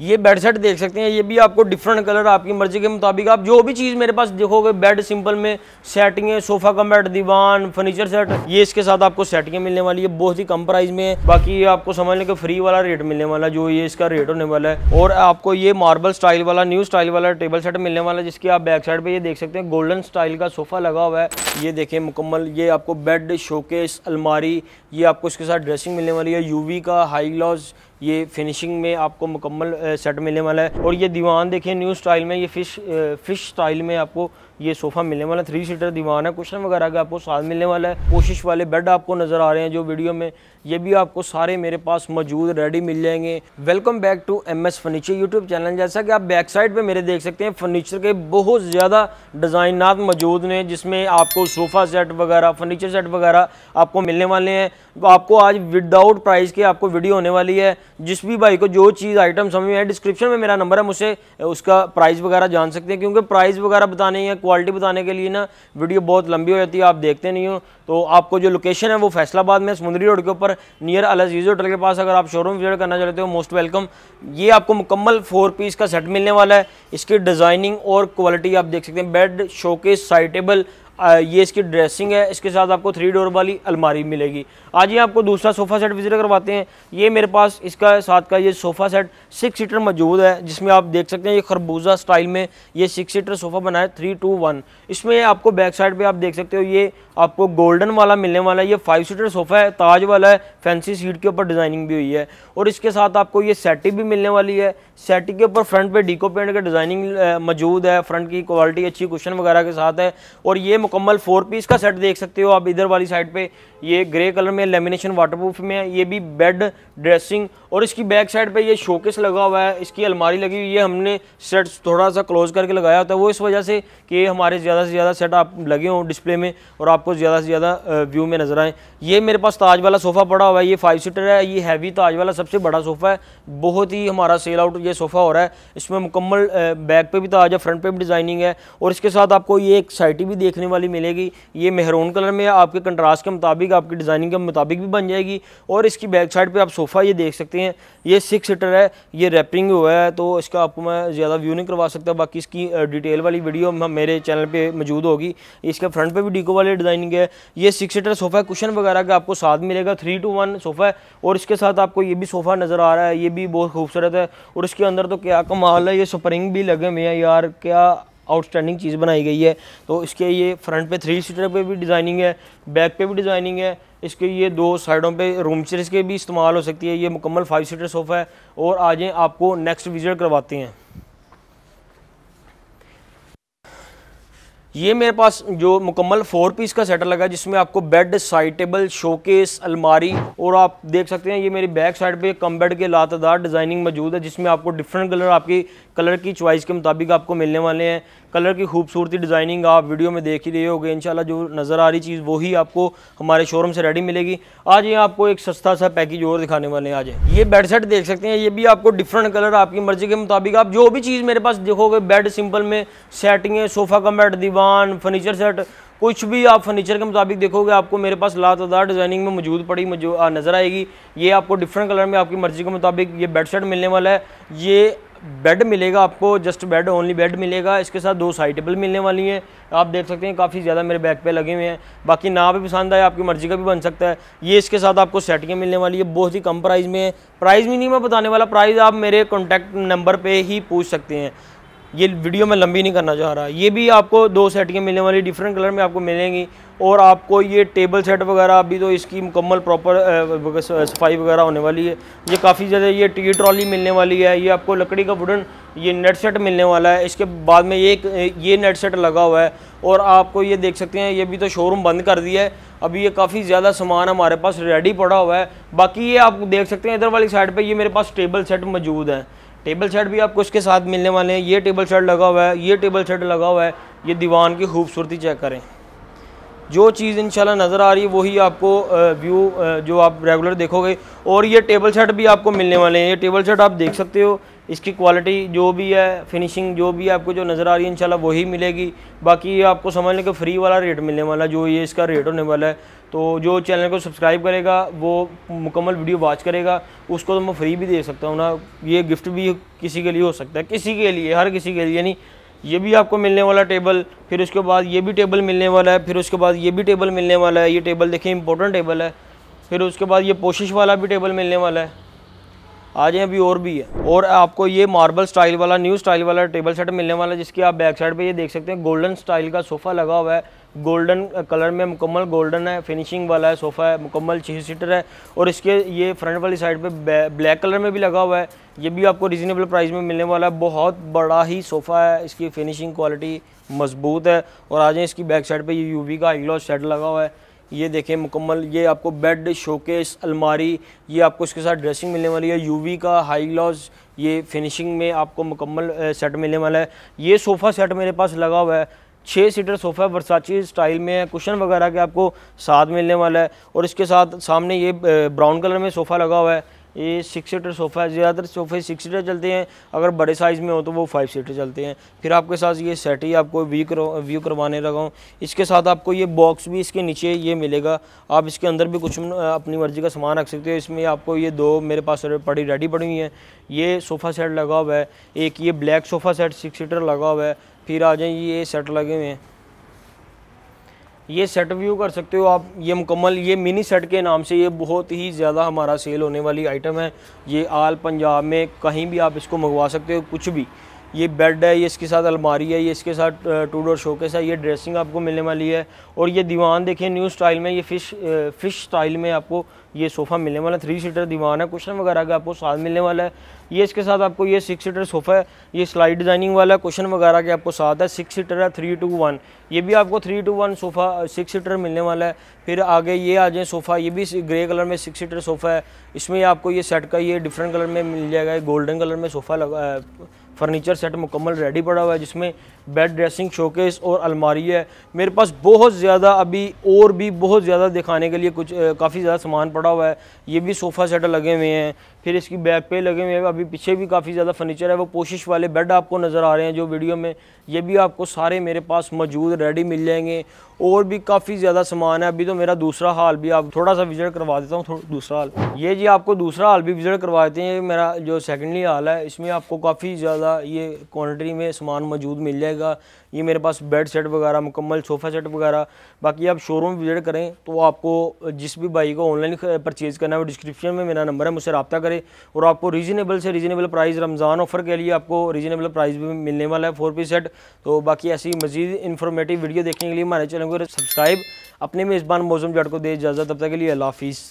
ये bed set देख सकते हैं ये भी आपको डिफरेंट कलर आपकी मर्जी के मुताबिक आप जो भी चीज़ मेरे पास देखोगे बेड सिंपल में सेटिंग है सोफा का बेड दीवान फर्नीचर सेट ये इसके साथ आपको सेटिंग मिलने वाली है बहुत ही कम प्राइस में बाकी ये आपको समझ लें कि फ्री वाला रेट मिलने वाला जो ये इसका रेट होने वाला है और आपको ये मार्बल स्टाइल वाला न्यू स्टाइल वाला टेबल सेट मिलने वाला जिसकी आप बैक साइड पर ये देख सकते हैं गोल्डन स्टाइल का सोफा लगा हुआ है ये देखें मुकम्मल ये आपको बेड शोकेस अलमारी ये आपको इसके साथ ड्रेसिंग मिलने वाली है यूवी का हाई ग्लॉस ये फिनिशिंग में आपको मुकम्मल सेट मिलने वाला है और ये दीवान देखें न्यू स्टाइल में ये फ़िश फ़िश स्टाइल में आपको ये सोफ़ा मिलने वाला थ्री सीटर दीवान है कुशन वगैरह का आपको साथ मिलने वाला है कोशिश वाले बेड आपको नज़र आ रहे हैं जो वीडियो में ये भी आपको सारे मेरे पास मौजूद रेडी मिल जाएंगे welcome back to M S furniture YouTube channel जैसा कि आप बैक साइड पर मेरे देख सकते हैं फर्नीचर के बहुत ज़्यादा डिज़ाइनात मौजूद ने जिसमें आपको सोफ़ा सेट वगैरह फर्नीचर सेट वगैरह आपको मिलने वाले हैं आपको आज विदाउट प्राइस के आपको वीडियो होने वाली है जिस भी भाई को जो चीज़ आइटम समझ में डिस्क्रिप्शन में मेरा नंबर है मुझसे उसका प्राइस वगैरह जान सकते हैं क्योंकि प्राइस वगैरह बताने या क्वालिटी बताने के लिए ना वीडियो बहुत लंबी हो जाती है आप देखते नहीं हो तो आपको जो लोकेशन है वो फैसलाबाद में समुद्री रोड के ऊपर नियर अलजीज होटल के पास अगर आप शोरूम विजिट करना चाहते हो मोस्ट वेलकम ये आपको मुकम्मल फोर पीस का सेट मिलने वाला है इसकी डिज़ाइनिंग और क्वालिटी आप देख सकते हैं बेड शोकेस साइटेबल ये इसकी ड्रेसिंग है इसके साथ आपको थ्री डोर वाली अलमारी मिलेगी आज ही आपको दूसरा सोफ़ा सेट विजिट करवाते हैं ये मेरे पास इसका साथ का ये सोफ़ा सेट सिक्स सीटर मौजूद है जिसमें आप देख सकते हैं ये खरबूजा स्टाइल में ये सिक्स सीटर सोफ़ा बना है थ्री टू वन इसमें आपको बैक साइड पर आप देख सकते हो ये आपको गोल्डन वाला मिलने वाला है ये फाइव सीटर सोफ़ा है ताज वाला है फैंसी सीट के ऊपर डिज़ाइनिंग भी हुई है और इसके साथ आपको ये सेटी भी मिलने वाली है सेटी के ऊपर फ्रंट पर डीको पेंट का डिज़ाइनिंग मौजूद है फ्रंट की क्वालिटी अच्छी कुशन वगैरह के साथ है और ये मुकम्मल फोर पीस का सेट देख सकते हो आप इधर वाली साइड पे ये ग्रे कलर में लेमिनेशन वाटरप्रूफ में है ये भी बेड ड्रेसिंग और इसकी बैक साइड पे ये शोकेस लगा हुआ है इसकी अलमारी लगी हुई है हमने सेट थोड़ा सा क्लोज करके लगाया होता है वो इस वजह से कि हमारे ज़्यादा से ज़्यादा सेट आप लगे हों डिस्प्ले में और आपको ज़्यादा से ज़्यादा व्यू में नज़र आएँ ये मेरे पास ताज वाला सोफ़ा पड़ा हुआ है ये फाइव सीटर है ये हैवी ताज वाला सबसे बड़ा सोफ़ा है बहुत ही हमारा सेल आउट ये सोफ़ा हो रहा है इसमें मुकम्मल बैक पे भी ताज है फ्रंट पे भी डिज़ाइनिंग है और इसके साथ आपको ये एक साइटी भी देखने वाली मिलेगी ये मेहरून कलर में आपके कंट्रास्ट के मुताबिक आपकी डिज़ाइनिंग के मुताबिक भी बन जाएगी और इसकी बैक साइड पर आप सोफ़ा ये देख सकते हैं ये सिक्स सीटर है ये रैपिंग हुआ है तो इसका आपको मैं ज़्यादा व्यू नहीं करवा सकता बाकी इसकी डिटेल वाली वीडियो मेरे चैनल पर मौजूद होगी इसके फ्रंट पर भी डीको वाली डिज़ाइनिंग है ये सिक्स सीटर सोफ़ा है कुशन वगैरह का आपको साथ मिलेगा थ्री टू वन सोफ़ा है और इसके साथ आपको ये भी सोफ़ा नज़र आ रहा है ये भी बहुत खूबसूरत है और इसके अंदर तो क्या कमाल है ये स्प्रिंग भी लगे हुए हैं यार क्या आउटस्टैंडिंग चीज़ बनाई गई है तो इसके ये फ्रंट पे थ्री सीटर पे भी डिज़ाइनिंग है बैक पे भी डिज़ाइनिंग है इसके ये दो साइडों पे रूम चेयर्स के भी इस्तेमाल हो सकती है ये मुकम्मल फाइव सीटर सोफ़ा है और आज आपको नेक्स्ट विजिट करवाते हैं ये मेरे पास जो मुकम्मल फोर पीस का सेट लगा जिसमें आपको बेड साइड टेबल शोकेस अलमारी और आप देख सकते हैं ये मेरी बैक साइड पे कम बेड के लातदार डिज़ाइनिंग मौजूद है जिसमें आपको डिफरेंट कलर आपकी कलर की चॉइस के मुताबिक आपको मिलने वाले हैं कलर की खूबसूरती डिज़ाइनिंग आप वीडियो में देख ही रहे हो गए जो नज़र आ रही चीज़ वही आपको हमारे शोरूम से रेडी मिलेगी आज ये आपको एक सस्ता सा पैकेज और दिखाने वाले हैं आज ये बेड सेट देख सकते हैं ये भी आपको डिफरेंट कलर आपकी मर्जी के मुताबिक आप जो भी चीज़ मेरे पास देखोगे बेड सिंपल में सेटिंग है सोफ़ा कम बेड दीवार सामान फर्नीचर सेट कुछ भी आप फर्नीचर के मुताबिक देखोगे आपको मेरे पास ला तदार डिज़ाइनिंग में मौजूद पड़ी नज़र आएगी ये आपको डिफरेंट कलर में आपकी मर्ज़ी के मुताबिक ये बेड सेट मिलने वाला है ये बेड मिलेगा आपको जस्ट बेड ओनली बेड मिलेगा इसके साथ दो साइड टेबल मिलने वाली हैं आप देख सकते हैं काफ़ी ज़्यादा मेरे बैक पे लगे हुए हैं बाकी ना भी पसंद आए आपकी मर्ज़ी का भी बन सकता है ये इसके साथ आपको सेटियाँ मिलने वाली है बहुत ही कम प्राइस में है प्राइस भी नहीं मैं बताने वाला प्राइस आप मेरे कॉन्टैक्ट नंबर पर ही पूछ सकते हैं ये वीडियो मैं लंबी नहीं करना चाह रहा ये भी आपको दो सेट के मिलने वाली डिफरेंट कलर में आपको मिलेंगी और आपको ये टेबल सेट वगैरह अभी तो इसकी मुकम्मल प्रॉपर सफाई वगैरह होने वाली है ये काफ़ी ज़्यादा ये टी ट्रॉली मिलने वाली है ये आपको लकड़ी का वुडन ये नेट सेट मिलने वाला है इसके बाद में ये ये नेट सेट लगा हुआ है और आपको ये देख सकते हैं ये भी तो शोरूम बंद कर दिया है अभी ये काफ़ी ज़्यादा सामान हमारे पास रेडी पड़ा हुआ है बाकी ये आप देख सकते हैं इधर वाली साइड पर ये मेरे पास टेबल सेट मौजूद है टेबल शर्ट भी आपको इसके साथ मिलने वाले हैं ये टेबल शर्ट लगा हुआ है ये टेबल शर्ट लगा हुआ है ये दीवान की खूबसूरती चेक करें जो चीज़ इंशाल्लाह नज़र आ रही है वही आपको व्यू जो आप रेगुलर देखोगे और ये टेबल शर्ट भी आपको मिलने वाले हैं ये टेबल शर्ट आप देख सकते हो इसकी क्वालिटी जो भी है फिनिशिंग जो भी है आपको जो नज़र आ रही है इंशाल्लाह वही मिलेगी बाकी ये आपको समझ लें कि फ्री वाला रेट मिलने वाला जो ये इसका रेट होने वाला है तो जो चैनल को सब्सक्राइब करेगा वो मुकम्मल वीडियो वॉच करेगा उसको तो मैं फ्री भी दे सकता हूँ ना ये गिफ्ट भी किसी के लिए हो सकता है किसी के लिए हर किसी के लिए यानी ये भी आपको मिलने वाला टेबल फिर उसके बाद ये भी टेबल मिलने वाला है फिर उसके बाद ये भी टेबल मिलने वाला है ये टेबल देखिए इंपॉर्टेंट टेबल है फिर उसके बाद ये पोशिश वाला भी टेबल मिलने वाला है आज अभी और भी है और आपको ये मार्बल स्टाइल वाला न्यू स्टाइल वाला टेबल सेट मिलने वाला है जिसकी आप बैक साइड पे ये देख सकते हैं गोल्डन स्टाइल का सोफ़ा लगा हुआ है गोल्डन कलर में मुकम्मल गोल्डन है फिनिशिंग वाला है सोफ़ा है मुकम्मल छः सीटर है और इसके ये फ्रंट वाली साइड पे ब्लैक कलर में भी लगा हुआ है ये भी आपको रिजनेबल प्राइस में मिलने वाला है बहुत बड़ा ही सोफ़ा है इसकी फिनिशिंग क्वालिटी मजबूत है और आज इसकी बैक साइड पर ये यू का आई सेट लगा हुआ है ये देखें मुकम्मल ये आपको बेड शोकेस अलमारी ये आपको इसके साथ ड्रेसिंग मिलने वाली है यूवी का हाई ग्लॉस ये फिनिशिंग में आपको मुकम्मल सेट मिलने वाला है ये सोफ़ा सेट मेरे पास लगा हुआ है छः सीटर सोफ़ा वर्साची स्टाइल में है कुशन वगैरह के आपको साथ मिलने वाला है और इसके साथ सामने ये ब्राउन कलर में सोफ़ा लगा हुआ है ये सिक्स सीटर सोफ़ा है ज़्यादातर सोफ़े सिक्स सीटर चलते हैं अगर बड़े साइज़ में हो तो वो फाइव सीटर चलते हैं फिर आपके साथ ये सेट ही आपको व्यू करो व्यू करवाने लगा हूँ इसके साथ आपको ये बॉक्स भी इसके नीचे ये मिलेगा आप इसके अंदर भी कुछ अपनी मर्ज़ी का सामान रख सकते हो इसमें आपको ये दो मेरे पास पड़ी रेडी पड़ी हुई हैं ये सोफ़ा सेट लगा हुआ है एक ये black sofa set six seater लगा हुआ है फिर आ जाए ये सेट लगे हुए हैं ये सेट व्यू कर सकते हो आप ये मुकम्मल ये मिनी सेट के नाम से ये बहुत ही ज़्यादा हमारा सेल होने वाली आइटम है ये आल पंजाब में कहीं भी आप इसको मंगवा सकते हो कुछ भी ये बेड है ये इसके साथ अलमारी है ये इसके साथ टू डोर शोकेस है ये ड्रेसिंग आपको मिलने वाली है और ये दीवान देखिए न्यू स्टाइल में ये फ़िश फ़िश स्टाइल में आपको ये सोफ़ा मिलने वाला है थ्री सीटर दीवान है कुशन वगैरह का आपको साथ मिलने वाला है ये इसके साथ आपको ये सिक्स सीटर सोफ़ा है ये स्लाइड डिज़ाइनिंग वाला है कुशन वगैरह के आपको साथ है सिक्स सीटर है थ्री टू वन ये भी आपको three two one sofa six seater मिलने वाला है फिर आगे ये आ जाए सोफ़ा ये भी ग्रे कलर में सिक्स सीटर सोफ़ा है इसमें आपको ये सेट का ये डिफरेंट कलर में मिल जाएगा गोल्डन कलर में सोफ़ा लगा फर्नीचर सेट मुकम्मल रेडी पड़ा हुआ है जिसमें बेड ड्रेसिंग शोकेस और अलमारी है मेरे पास बहुत ज़्यादा अभी और भी बहुत ज़्यादा दिखाने के लिए कुछ काफ़ी ज़्यादा सामान पड़ा हुआ है ये भी सोफ़ा सेट लगे हुए हैं फिर इसकी बैक पे लगे हुए हैं अभी पीछे भी काफ़ी ज़्यादा फर्नीचर है वो कोशिश वाले बेड आपको नज़र आ रहे हैं जो वीडियो में ये भी आपको सारे मेरे पास मौजूद रेडी मिल जाएंगे और भी काफ़ी ज़्यादा सामान है अभी तो मेरा दूसरा हाल भी आप थोड़ा सा विजिट करवा देता हूँ दूसरा हाल ये जी आपको दूसरा हाल भी विजिट करवा देते हैं मेरा जो सेकेंडली हाल है इसमें आपको काफ़ी ज़्यादा ये क्वान्टिटी में सामान मौजूद मिल जाएगा ये मेरे पास बेड सेट वगैरह मुकम्मल सोफ़ा सेट वगैरह बाकी आप शोरूम विजिट करें तो आपको जिस भी भाई को ऑनलाइन परचेज़ करना है वो डिस्क्रिप्शन में मेरा नंबर है मुझसे रबा करें और आपको रीजनेबल से रीजनेबल प्राइस रमज़ान ऑफर के लिए आपको रीजनेबल प्राइस भी मिलने वाला है फोर पी सेट तो बाकी ऐसी मजीद इन्फॉर्मेटिव वीडियो देखने के लिए हमारे चैनल को सब्सक्राइब अपने मेज़बान मौसम जट को दे इजाज़त तब तक के लिए अल्लाह हाफिज़